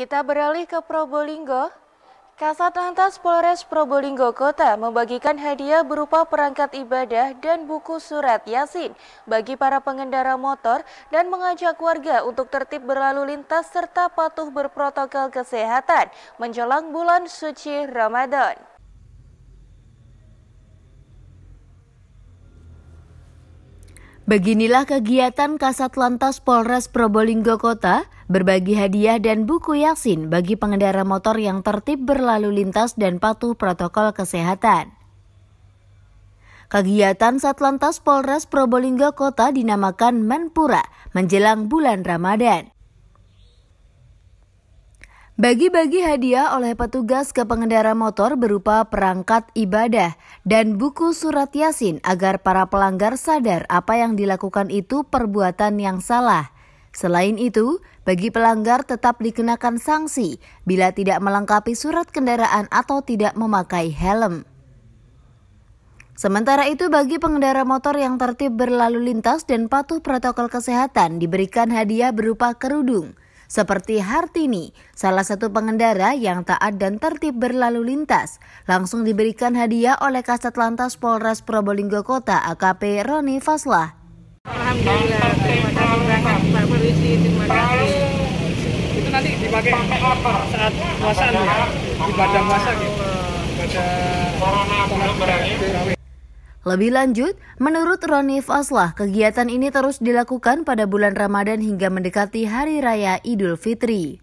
Kita beralih ke Probolinggo. Kasat Lantas Polres Probolinggo Kota membagikan hadiah berupa perangkat ibadah dan buku surat Yasin bagi para pengendara motor dan mengajak warga untuk tertib berlalu lintas serta patuh berprotokol kesehatan menjelang bulan suci Ramadan. Beginilah kegiatan Kasat Lantas Polres Probolinggo Kota berbagi hadiah dan buku Yasin bagi pengendara motor yang tertib berlalu lintas dan patuh protokol kesehatan. Kegiatan Satlantas Polres Probolinggo Kota dinamakan Menpura menjelang bulan Ramadan. Bagi-bagi hadiah oleh petugas ke pengendara motor berupa perangkat ibadah dan buku surat Yasin agar para pelanggar sadar apa yang dilakukan itu perbuatan yang salah. Selain itu, bagi pelanggar tetap dikenakan sanksi bila tidak melengkapi surat kendaraan atau tidak memakai helm. Sementara itu bagi pengendara motor yang tertib berlalu lintas dan patuh protokol kesehatan diberikan hadiah berupa kerudung seperti Hartini, salah satu pengendara yang taat dan tertib berlalu lintas, langsung diberikan hadiah oleh Kasat Lantas Polres Probolinggo Kota AKP Roni Faslah. Alhamdulillah, terima kasih banyak Pak Polisi, terima kasih. Itu nanti dipakai saat puasa, ya? ibadah puasa, ibadah sholat lebih lanjut, menurut Roni Faslah, kegiatan ini terus dilakukan pada bulan Ramadan hingga mendekati Hari Raya Idul Fitri.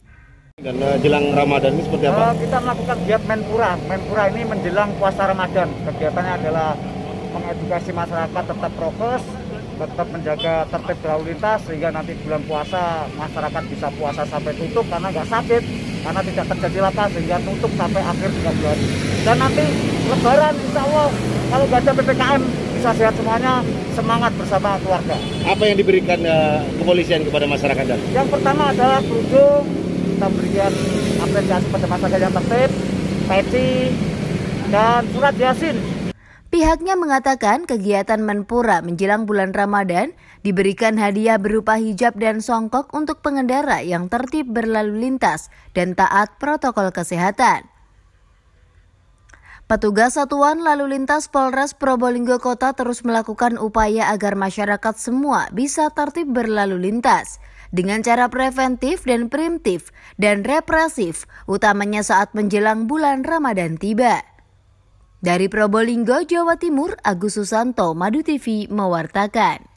Dan uh, jelang Ramadan ini seperti apa? Uh, kita melakukan giat Menpura. Menpura ini menjelang puasa Ramadan. Kegiatannya adalah mengedukasi masyarakat tetap prokes, tetap menjaga tertib lalu lintas sehingga nanti bulan puasa masyarakat bisa puasa sampai tutup karena nggak sakit, karena tidak terjadi laka sehingga tutup sampai akhir bulan. Dan nanti lebaran insya Allah kalau nggak ada PPKM bisa sehat semuanya semangat bersama keluarga apa yang diberikan uh, kepolisian kepada masyarakat dan? yang pertama adalah berujung kita berikan apresiasi pada masyarakat yang tertib peti dan surat yasin Pihaknya mengatakan kegiatan Menpura menjelang bulan Ramadan diberikan hadiah berupa hijab dan songkok untuk pengendara yang tertib berlalu lintas dan taat protokol kesehatan. Petugas Satuan Lalu Lintas Polres Probolinggo Kota terus melakukan upaya agar masyarakat semua bisa tertib berlalu lintas dengan cara preventif dan primitif dan represif, utamanya saat menjelang bulan Ramadan tiba. Dari Probolinggo, Jawa Timur, Agus Susanto, Madu TV mewartakan.